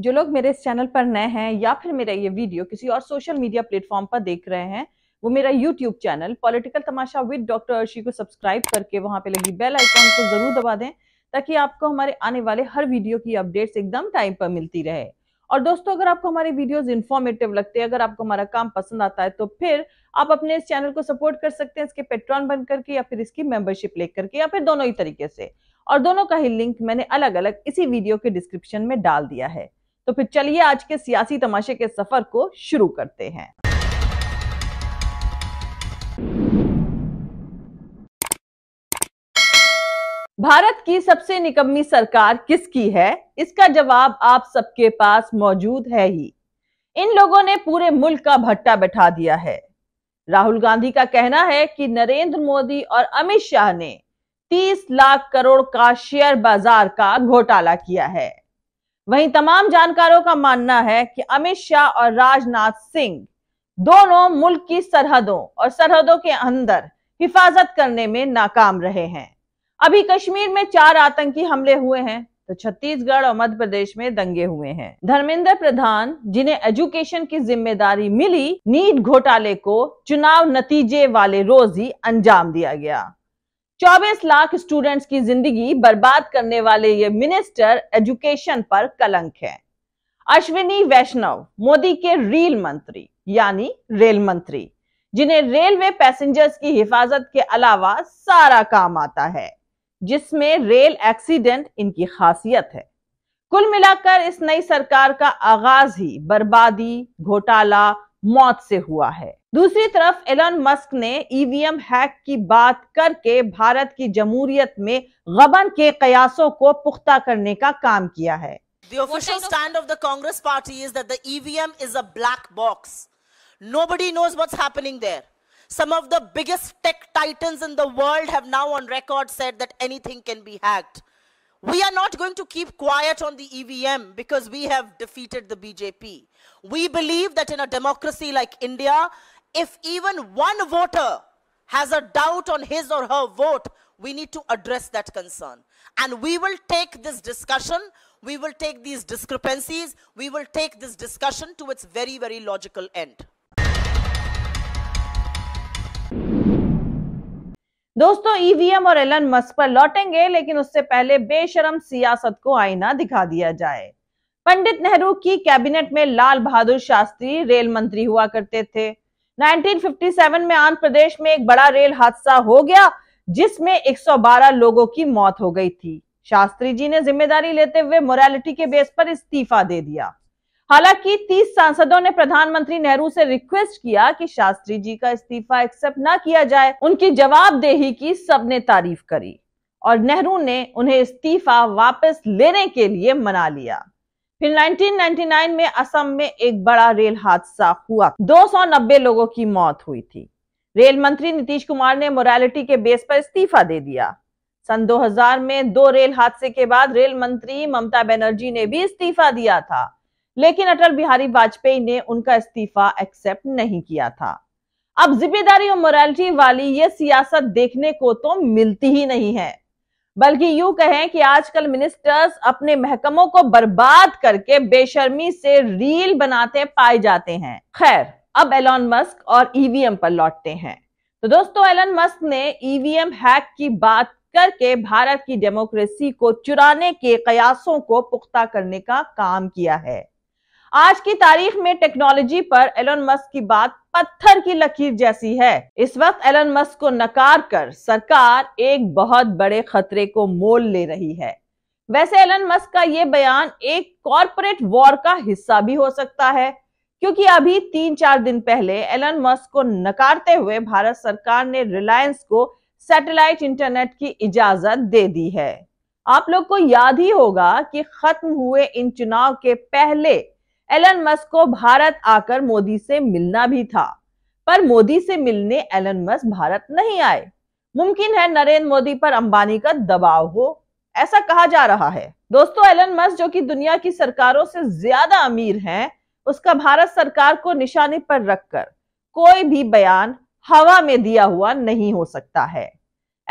जो लोग मेरे इस चैनल पर नए हैं या फिर मेरा ये वीडियो किसी और सोशल मीडिया प्लेटफॉर्म पर देख रहे हैं वो मेरा YouTube channel political Tamasha with doctor Arshi को सब्सक्राइब करके वहां पे लगी बेल आइकॉन को जरूर दबा दें ताकि आपको हमारे आने वाले हर वीडियो की अपडेट्स एकदम टाइम पर मिलती रहे और दोस्तों अगर आपको हमारे वीडियोस इन्फॉर्मेटिव लगते हैं अगर आपको हमारा काम पसंद आता है तो फिर आप अपने इस चैनल को सपोर्ट कर सकते हैं इसके पेट्रॉन बन करके या फिर इसकी मेंबरशिप ले करके या फिर दोनों ही तरीके से और दोनों का ही लिंक मैंने अलग अलग इसी वीडियो के डिस्क्रिप्शन में डाल दिया है तो फिर चलिए आज के सियासी तमाशे के सफर को शुरू करते हैं भारत की सबसे निकम्मी सरकार किसकी है इसका जवाब आप सबके पास मौजूद है ही इन लोगों ने पूरे मुल्क का भट्टा बैठा दिया है राहुल गांधी का कहना है कि नरेंद्र मोदी और अमित शाह ने 30 लाख करोड़ का शेयर बाजार का घोटाला किया है वहीं तमाम जानकारों का मानना है कि अमित शाह और राजनाथ सिंह दोनों मुल्क की सरहदों और सरहदों के अंदर हिफाजत करने में नाकाम रहे हैं अभी कश्मीर में चार आतंकी हमले हुए हैं तो छत्तीसगढ़ और मध्य प्रदेश में दंगे हुए हैं धर्मेंद्र प्रधान जिन्हें एजुकेशन की जिम्मेदारी मिली नीट घोटाले को चुनाव नतीजे वाले रोज ही अंजाम दिया गया 24 लाख स्टूडेंट्स की जिंदगी बर्बाद करने वाले ये मिनिस्टर एजुकेशन पर कलंक है अश्विनी वैष्णव मोदी के रेल मंत्री यानी रेल मंत्री जिन्हें रेलवे पैसेंजर्स की हिफाजत के अलावा सारा काम आता है जिसमें रेल एक्सीडेंट इनकी खासियत है कुल मिलाकर इस नई सरकार का आगाज ही बर्बादी घोटाला मौत से हुआ है दूसरी तरफ एलन मस्क ने ईवीएम हैक की बात करके भारत की जमूरियत में गबन के कयासों को पुख्ता करने का काम किया है The official stand of the Congress party is that the EVM is a black box. Nobody knows what's happening there. Some of the biggest tech titans in the world have now on record said that anything can be hacked. We are not going to keep quiet on the EVM because we have defeated the BJP. We believe that in a democracy like India, if even one voter has a doubt on his or her vote, we need to address that concern. And we will take this discussion, we will take these discrepancies, we will take this discussion to its very, very logical end. दोस्तों EVM e और Elon Musk पर लौटेंगे लेकिन उससे पहले बेशरम सियासत को आईना दिखा दिया जाए पंडित नेहरू की कैबिनेट में लाल बहादुर शास्त्री रेल मंत्री हुआ करते थे 1957 में आंध्र प्रदेश में एक बड़ा रेल हादसा हो गया जिसमें 112 लोगों की मौत हो गई थी शास्त्री जी ने जिम्मेदारी लेते हुए मोरालिटी के बेस पर इस्तीफा दे दिया हालांकि 30 सांसदों ने प्रधानमंत्री नेहरू से रिक्वेस्ट किया कि शास्त्री जी का इस्तीफा एक्सेप्ट ना किया जाए उनकी जवाबदेही की सबने तारीफ करी और नेहरू ने उन्हें इस्तीफा वापस लेने के लिए मना लिया फिर 1999 में असम में एक बड़ा रेल हादसा हुआ 290 लोगों की मौत हुई थी रेल मंत्री नीतीश कुमार ने मोरालिटी के बेस पर इस्तीफा दे दिया सन 2000 में दो रेल हादसे के बाद रेल मंत्री ममता बनर्जी ने भी इस्तीफा दिया था लेकिन अटल बिहारी वाजपेयी ने उनका इस्तीफा एक्सेप्ट नहीं किया था अब जिम्मेदारी और मोरालिटी वाली ये सियासत देखने को तो मिलती ही नहीं है बल्कि यूं कहें कि आजकल मिनिस्टर्स अपने महकमों को बर्बाद करके बेशर्मी से रील बनाते पाए जाते हैं खैर अब एलोन मस्क और ईवीएम e पर लौटते हैं तो दोस्तों एलन मस्क ने ईवीएम e हैक की बात करके भारत की डेमोक्रेसी को चुराने के कयासों को पुख्ता करने का काम किया है आज की तारीख में टेक्नोलॉजी पर एलन मस्क की बात पत्थर की लकीर जैसी है इस वक्त एलन मस्क को नकार कर सरकार एक बहुत बड़े खतरे को मोल ले रही है वैसे एलन मस्क का ये बयान एक कॉरपोरेट वॉर का हिस्सा भी हो सकता है क्योंकि अभी तीन चार दिन पहले एलन मस्क को नकारते हुए भारत सरकार ने रिलायंस को सैटेलाइट इंटरनेट की इजाजत दे दी है आप लोग को याद ही होगा कि खत्म हुए इन चुनाव के पहले एलन मस्क को भारत आकर मोदी से मिलना भी था पर मोदी से मिलने एलन मस्क भारत नहीं आए मुमकिन है नरेंद्र मोदी पर अंबानी का दबाव हो ऐसा कहा जा रहा है दोस्तों एलन मस्क जो कि दुनिया की सरकारों से ज्यादा अमीर हैं उसका भारत सरकार को निशाने पर रखकर कोई भी बयान हवा में दिया हुआ नहीं हो सकता है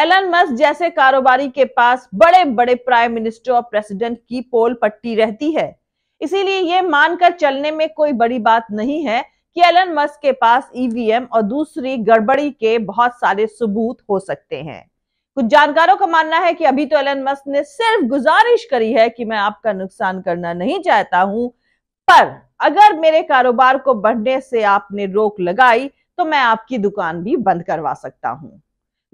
एलन मस्क जैसे कारोबारी के पास बड़े बड़े प्राइम मिनिस्टर और प्रेसिडेंट की पोल पट्टी रहती है इसीलिए ये मानकर चलने में कोई बड़ी बात नहीं है कि एलन मस्क के पास ईवीएम e और दूसरी गड़बड़ी के बहुत सारे सबूत हो सकते हैं कुछ जानकारों का मानना है कि अभी तो एलन मस्क ने सिर्फ गुजारिश करी है कि मैं आपका नुकसान करना नहीं चाहता हूं पर अगर मेरे कारोबार को बढ़ने से आपने रोक लगाई तो मैं आपकी दुकान भी बंद करवा सकता हूं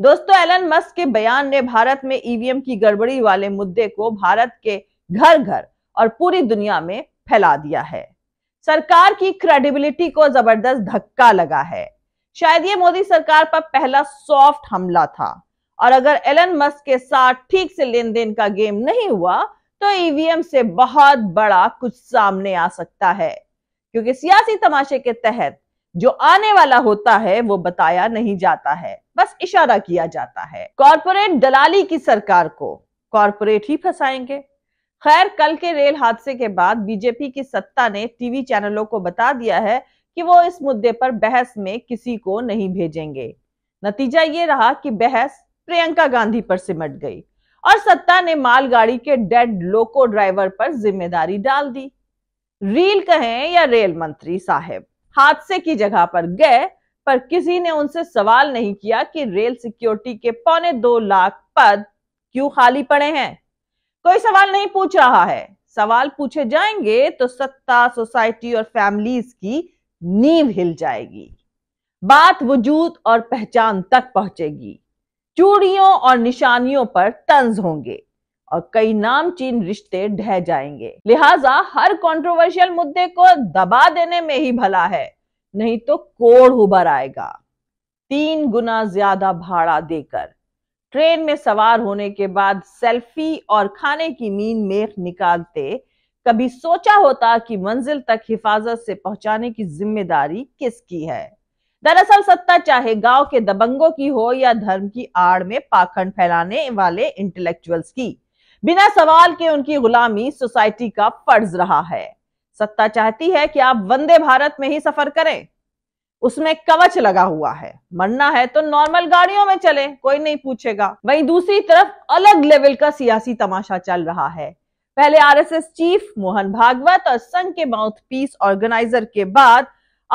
दोस्तों एलन मस्क के बयान ने भारत में ईवीएम e की गड़बड़ी वाले मुद्दे को भारत के घर घर और पूरी दुनिया में फैला दिया है सरकार की क्रेडिबिलिटी को जबरदस्त धक्का लगा है शायद ये मोदी सरकार पर पहला सॉफ्ट हमला था और अगर एलन मस्क के साथ ठीक से लेन देन का गेम नहीं हुआ तो ईवीएम e से बहुत बड़ा कुछ सामने आ सकता है क्योंकि सियासी तमाशे के तहत जो आने वाला होता है वो बताया नहीं जाता है बस इशारा किया जाता है कॉरपोरेट दलाली की सरकार को कॉरपोरेट ही फंसाएंगे खैर कल के रेल हादसे के बाद बीजेपी की सत्ता ने टीवी चैनलों को बता दिया है कि वो इस मुद्दे पर बहस में किसी को नहीं भेजेंगे नतीजा ये रहा कि बहस प्रियंका गांधी पर सिमट गई और सत्ता ने मालगाड़ी के डेड लोको ड्राइवर पर जिम्मेदारी डाल दी रील कहें या रेल मंत्री साहब हादसे की जगह पर गए पर किसी ने उनसे सवाल नहीं किया कि रेल सिक्योरिटी के पौने दो लाख पद क्यों खाली पड़े हैं कोई सवाल नहीं पूछ रहा है सवाल पूछे जाएंगे तो सत्ता सोसाइटी और फैमिलीज की नींव हिल जाएगी बात वजूद और पहचान तक पहुंचेगी चूड़ियों और निशानियों पर तंज होंगे और कई नामचीन रिश्ते ढह जाएंगे लिहाजा हर कंट्रोवर्शियल मुद्दे को दबा देने में ही भला है नहीं तो कोड़ उभर आएगा तीन गुना ज्यादा भाड़ा देकर ट्रेन में सवार होने के बाद सेल्फी और खाने की मीन मेख निकालते कभी सोचा होता कि मंजिल तक हिफाजत से पहुंचाने की जिम्मेदारी किसकी है दरअसल सत्ता चाहे गांव के दबंगों की हो या धर्म की आड़ में पाखंड फैलाने वाले इंटेलेक्चुअल्स की बिना सवाल के उनकी गुलामी सोसाइटी का फर्ज रहा है सत्ता चाहती है कि आप वंदे भारत में ही सफर करें उसमें कवच लगा हुआ है मरना है तो नॉर्मल गाड़ियों में चले कोई नहीं पूछेगा वहीं दूसरी तरफ अलग लेवल का सियासी तमाशा चल रहा है पहले आरएसएस चीफ मोहन भागवत और संघ के माउथ पीस ऑर्गेनाइजर के बाद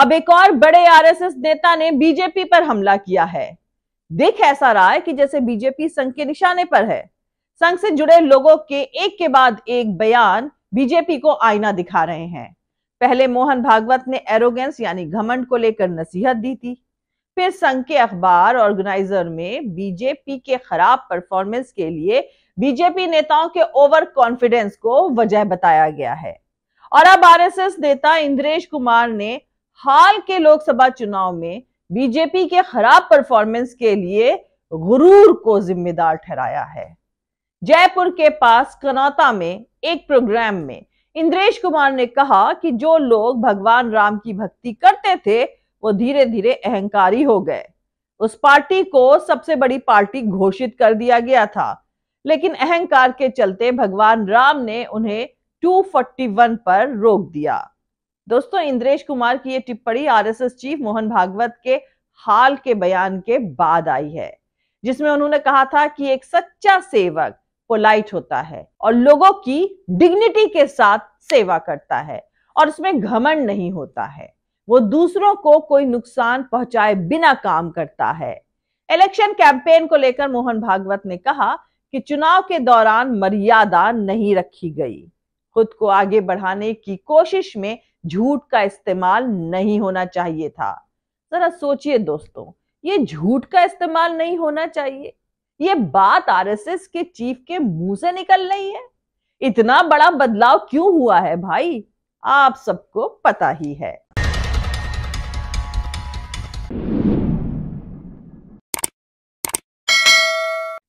अब एक और बड़े आरएसएस नेता ने बीजेपी पर हमला किया है दिख ऐसा रहा है कि जैसे बीजेपी संघ के निशाने पर है संघ से जुड़े लोगों के एक के बाद एक बयान बीजेपी को आईना दिखा रहे हैं पहले मोहन भागवत ने एरोगेंस यानी घमंड को लेकर नसीहत दी थी फिर संघ के अखबार ऑर्गेनाइजर में बीजेपी के खराब परफॉर्मेंस के लिए बीजेपी नेताओं के ओवर कॉन्फिडेंस को वजह बताया गया है और अब आरएसएस नेता इंद्रेश कुमार ने हाल के लोकसभा चुनाव में बीजेपी के खराब परफॉर्मेंस के लिए गुरूर को जिम्मेदार ठहराया है जयपुर के पास कनौता में एक प्रोग्राम में इंद्रेश कुमार ने कहा कि जो लोग भगवान राम की भक्ति करते थे वो धीरे धीरे अहंकारी हो गए उस पार्टी को सबसे बड़ी पार्टी घोषित कर दिया गया था लेकिन अहंकार के चलते भगवान राम ने उन्हें 241 पर रोक दिया दोस्तों इंद्रेश कुमार की यह टिप्पणी आरएसएस चीफ मोहन भागवत के हाल के बयान के बाद आई है जिसमें उन्होंने कहा था कि एक सच्चा सेवक पोलाइट होता है और लोगों की डिग्निटी के साथ सेवा करता है और उसमें घमंड नहीं होता है वो दूसरों को कोई नुकसान पहुंचाए बिना काम करता है इलेक्शन कैंपेन को लेकर मोहन भागवत ने कहा कि चुनाव के दौरान मर्यादा नहीं रखी गई खुद को आगे बढ़ाने की कोशिश में झूठ का इस्तेमाल नहीं होना चाहिए था जरा सोचिए दोस्तों ये झूठ का इस्तेमाल नहीं होना चाहिए ये बात आरएसएस के चीफ के मुंह से निकल रही है इतना बड़ा बदलाव क्यों हुआ है भाई आप सबको पता ही है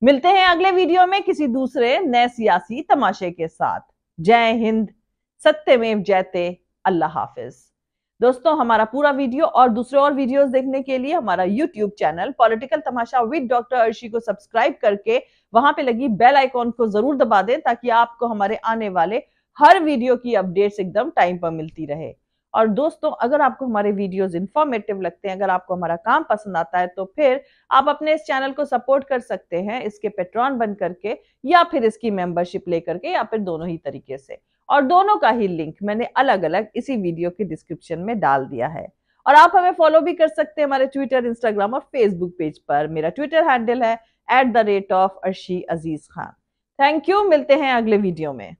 मिलते हैं अगले वीडियो में किसी दूसरे नए सियासी तमाशे के साथ जय हिंद सत्यमेव जयते अल्लाह हाफिज दोस्तों हमारा पूरा वीडियो और दूसरे और वीडियोस देखने के लिए हमारा YouTube channel political Tamasha with doctor Arshi को सब्सक्राइब करके वहां पे लगी बेल आइकॉन को जरूर दबा दें ताकि आपको हमारे आने वाले हर वीडियो की अपडेट्स एकदम टाइम पर मिलती रहे और दोस्तों अगर आपको हमारे वीडियोस इन्फॉर्मेटिव लगते हैं अगर आपको हमारा काम पसंद आता है तो फिर आप अपने इस चैनल को सपोर्ट कर सकते हैं इसके पेट्रॉन बन करके या फिर इसकी मेंबरशिप लेकर के या फिर दोनों ही तरीके से और दोनों का ही लिंक मैंने अलग अलग इसी वीडियो के डिस्क्रिप्शन में डाल दिया है और आप हमें फॉलो भी कर सकते हैं हमारे ट्विटर इंस्टाग्राम और फेसबुक पेज पर मेरा ट्विटर हैंडल है at the rate of Arshi Aziz Khan thank you मिलते हैं अगले वीडियो में